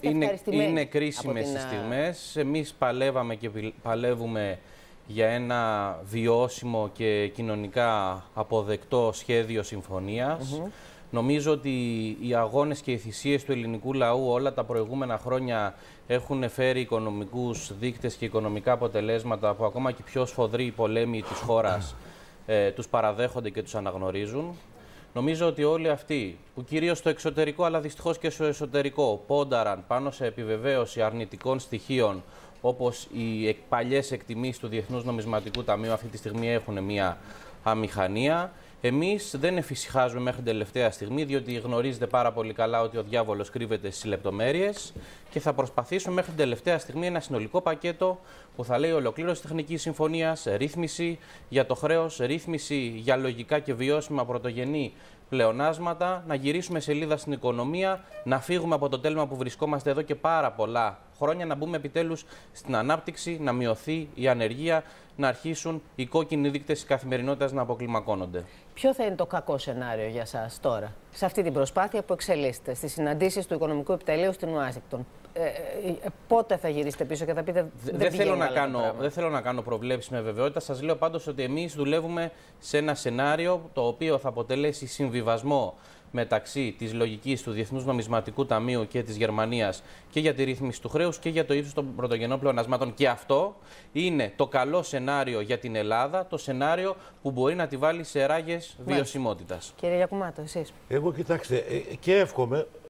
είναι, είναι κρίσιμες την... στιγμές. Εμείς παλεύαμε και παλεύουμε για ένα βιώσιμο και κοινωνικά αποδεκτό σχέδιο συμφωνίας. Νομίζω ότι οι αγώνες και οι θυσίες του ελληνικού λαού όλα τα προηγούμενα χρόνια έχουν φέρει οικονομικούς δείκτες και οικονομικά αποτελέσματα που ακόμα και πιο σφοδροί πολέμοι της χώρας ε, τους παραδέχονται και τους αναγνωρίζουν. Νομίζω ότι όλοι αυτοί που κυρίως στο εξωτερικό αλλά δυστυχώς και στο εσωτερικό πόνταραν πάνω σε επιβεβαίωση αρνητικών στοιχείων όπως οι παλιές εκτιμήσεις του Διεθνούς Νομισματικού Ταμείου αυτή τη στιγμή έχουν μια αμηχανία. Εμείς δεν εφησυχάζουμε μέχρι την τελευταία στιγμή, διότι γνωρίζετε πάρα πολύ καλά ότι ο διάβολος κρύβεται στις λεπτομέρειες και θα προσπαθήσουμε μέχρι την τελευταία στιγμή ένα συνολικό πακέτο που θα λέει ολοκλήρωση τεχνική συμφωνία, ρύθμιση για το χρέος, ρύθμιση για λογικά και βιώσιμα πρωτογενή πλεονάσματα, να γυρίσουμε σελίδα στην οικονομία, να φύγουμε από το τέλμα που βρισκόμαστε εδώ και πάρα πολλά χρόνια, να μπούμε επιτέλους στην ανάπτυξη, να μειωθεί η ανεργία, να αρχίσουν οι κόκκινοι δείκτες της καθημερινότητας να αποκλιμακώνονται. Ποιο θα είναι το κακό σενάριο για σας τώρα, σε αυτή την προσπάθεια που εξελίσσεται στις συναντήσεις του Οικονομικού Επιτελείου στην Ουάσιγκτον. Ε, ε, ε, πότε θα γυρίσετε πίσω και θα πείτε. Δεν, δεν, θέλω, να κάνω, δεν θέλω να κάνω προβλέψεις με βεβαιότητα. Σας λέω πάντως ότι εμείς δουλεύουμε σε ένα σενάριο το οποίο θα αποτελέσει συμβιβασμό μεταξύ της λογικής του Διεθνούς Νομισματικού Ταμείου και της Γερμανίας και για τη ρύθμιση του χρέους και για το ύψος των πρωτογενών πλεονασμάτων. Και αυτό είναι το καλό σενάριο για την Ελλάδα, το σενάριο που μπορεί να τη βάλει σε ράγες βιωσιμότητας. Κύριε Γιακουμάτο, εσείς. Εγώ κοιτάξτε, και εύχομαι